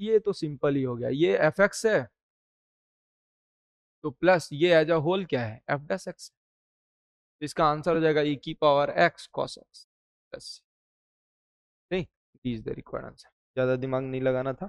ये तो सिंपल ही हो गया ये एफ एक्स है तो प्लस ये एज अ होल क्या है एफ डस एक्स तो इसका आंसर हो जाएगा ई e की power x cos x plus नहीं इज द रिक्वायर्ड आंसर ज़्यादा दिमाग नहीं लगाना था